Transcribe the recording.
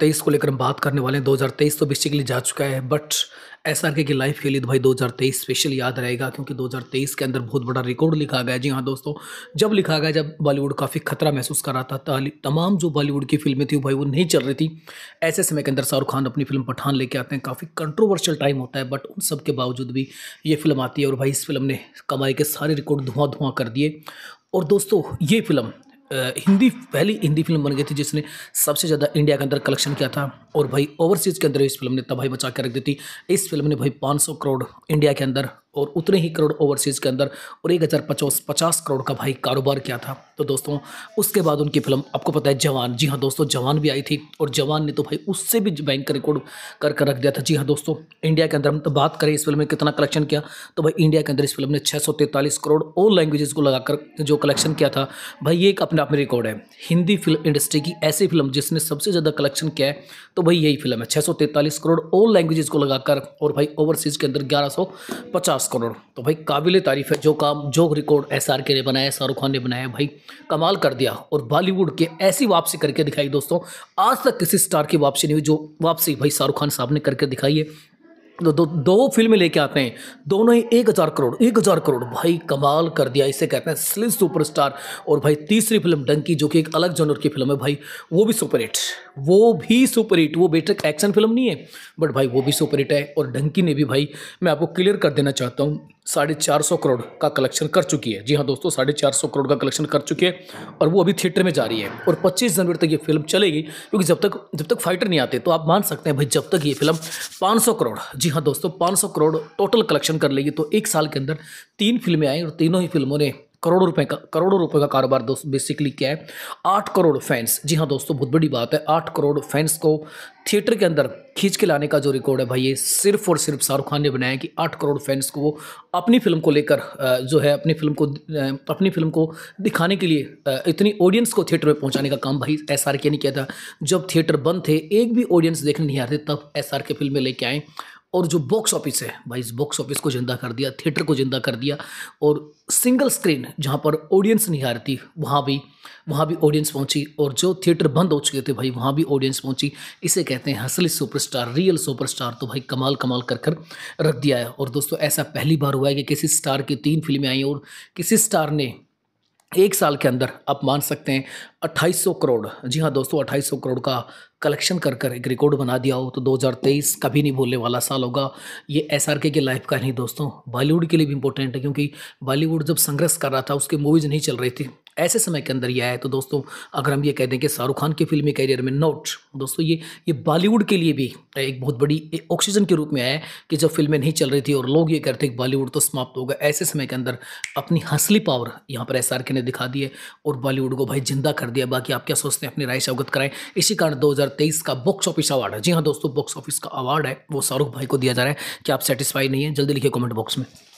तेईस को लेकर हम बात करने वाले हैं 2023 तो बेसिकली जा चुका है बट एस आर के की लाइफ के लिए तो भाई 2023 स्पेशल याद रहेगा क्योंकि 2023 के अंदर बहुत बड़ा रिकॉर्ड लिखा गया जी हाँ दोस्तों जब लिखा गया जब बॉलीवुड काफ़ी खतरा महसूस कर रहा था तमाम जो बॉलीवुड की फिल्में थी भाई वो नहीं चल रही थी ऐसे समय के अंदर शाहरुख खान अपनी फिल्म पठान लेके आते हैं काफ़ी कंट्रोवर्शियल टाइम होता है बट उन सब के बावजूद भी ये फिल्म आती है और भाई इस फिल्म ने कमाई के सारे रिकॉर्ड धुआं धुआं कर दिए और दोस्तों ये फिल्म हिंदी पहली हिंदी फिल्म बन गई थी जिसने सबसे ज़्यादा इंडिया के अंदर कलेक्शन किया था और भाई ओवरसीज़ के अंदर इस फिल्म ने तबाही बचा के रख दी थी इस फिल्म ने भाई 500 करोड़ इंडिया के अंदर और उतने ही करोड़ ओवरसीज़ के अंदर और एक हज़ार पचास करोड़ का भाई कारोबार किया था तो दोस्तों उसके बाद उनकी फिल्म आपको पता है जवान जी हाँ दोस्तों जवान भी आई थी और जवान ने तो भाई उससे भी बैंक का रिकॉर्ड कर कर रख दिया था जी हाँ दोस्तों इंडिया के अंदर हम तो बात करें इस फिल्म में कितना कलेक्शन किया तो भाई इंडिया के अंदर इस फिल्म ने छः करोड़ और लैंग्वेजेस को लगाकर जो कलेक्शन किया था भाई ये एक अपने आप में रिकॉर्ड है हिंदी फिल्म इंडस्ट्री की ऐसी फिल्म जिसने सबसे ज़्यादा कलेक्शन किया है तो भाई यही फिल्म है छः करोड़ और लैंग्वेजेस को लगाकर और भाई ओवरसीज़ के अंदर ग्यारह करोड़ तो भाई काबिल तारीफ़ है जो काम जो रिकॉर्ड एस के ने बनाया शाहरुख खान ने बनाया भाई कमाल कर दिया और बॉलीवुड के ऐसी वापसी करके दिखाई दोस्तों आज तक किसी स्टार की वापसी नहीं हुई जो वापसी भाई शाहरुख खान साहब ने करके दिखाई है दो, तो दो, दो फिल्में लेके आते हैं दोनों ही एक हज़ार करोड़ एक हज़ार करोड़ भाई कमाल कर दिया इसे कहते हैं स्लिम सुपरस्टार और भाई तीसरी फिल्म डंकी जो कि एक अलग जनर की फिल्म है भाई वो भी सुपरहिट वो भी सुपर हिट वो बेटर एक्शन फिल्म नहीं है बट भाई वो भी सुपर हिट है और डंकी ने भी भाई मैं आपको क्लियर कर देना चाहता हूँ साढ़े चार सौ करोड़ का कलेक्शन कर चुकी है जी हाँ दोस्तों साढ़े चार सौ करोड़ का कलेक्शन कर चुकी है और वो अभी थिएटर में जा रही है और पच्चीस जनवरी तक ये फिल्म चलेगी क्योंकि जब तक जब तक फाइटर नहीं आते तो आप मान सकते हैं भाई जब तक ये फिल्म पाँच सौ करोड़ जी हाँ दोस्तों पाँच सौ करोड़ टोटल कलेक्शन कर लेगी तो एक साल के अंदर तीन फिल्में आई और तीनों ही फिल्मों ने करोड़ों रुपए का करोड़ों रुपए का कारोबार दोस्त बेसिकली क्या है आठ करोड़ फैंस जी हाँ दोस्तों बहुत बड़ी बात है आठ करोड़ फैंस को थिएटर के अंदर खींच के लाने का जो रिकॉर्ड है भाई ये सिर्फ और सिर्फ शाहरुख खान ने बनाया कि आठ करोड़ फैंस को वो अपनी फिल्म को लेकर जो है अपनी फिल्म को अपनी फिल्म को दिखाने के लिए इतनी ऑडियंस को थिएटर में पहुंचाने का काम भाई एस आर के ने किया था जब थिएटर बंद थे एक भी ऑडियंस देखने नहीं आ रहे तब एस आर के फिल्में लेके आए और जो बॉक्स ऑफिस है भाई इस बॉक्स ऑफिस को जिंदा कर दिया थिएटर को जिंदा कर दिया और सिंगल स्क्रीन जहाँ पर ऑडियंस नहीं आ रही थी वहाँ भी वहाँ भी ऑडियंस पहुँची और जो थिएटर बंद हो चुके थे भाई वहाँ भी ऑडियंस पहुँची इसे कहते हैं हसली सुपरस्टार रियल सुपरस्टार तो भाई कमाल कमाल कर कर रख दिया है और दोस्तों ऐसा पहली बार हुआ है कि किसी स्टार की तीन फिल्में आई और किसी स्टार ने एक साल के अंदर आप मान सकते हैं 2800 करोड़ जी हाँ दोस्तों 2800 करोड़ का कलेक्शन कर कर एक रिकॉर्ड बना दिया हो तो 2023 कभी नहीं भूलने वाला साल होगा ये एस आर के की लाइफ का नहीं दोस्तों बॉलीवुड के लिए भी इंपॉर्टेंट है क्योंकि बॉलीवुड जब संघर्ष कर रहा था उसके मूवीज़ नहीं चल रही थी ऐसे समय के अंदर ये आया तो दोस्तों अगर हम ये कह दें कि शाहरुख खान के फिल्मी करियर में नोट दोस्तों ये ये बॉलीवुड के लिए भी एक बहुत बड़ी ऑक्सीजन के रूप में आया कि जब फिल्में नहीं चल रही थी और लोग ये कहते कि बॉलीवुड तो समाप्त होगा ऐसे समय के अंदर अपनी हंसली पावर यहाँ पर एस ने दिखा दी और बॉलीवुड को भाई जिंदा कर दिया बाकी आप क्या सोचते हैं अपनी राय से अवगत कराएं इसी कारण दो 2023 का बॉक्स ऑफिस अवार्ड है जी हाँ दोस्तों बॉक्स ऑफिस का अवार्ड है वो शाहरुख भाई को दिया जा रहा है क्या आप सेटिस्फाई नहीं है जल्दी लिखिए कमेंट बॉक्स में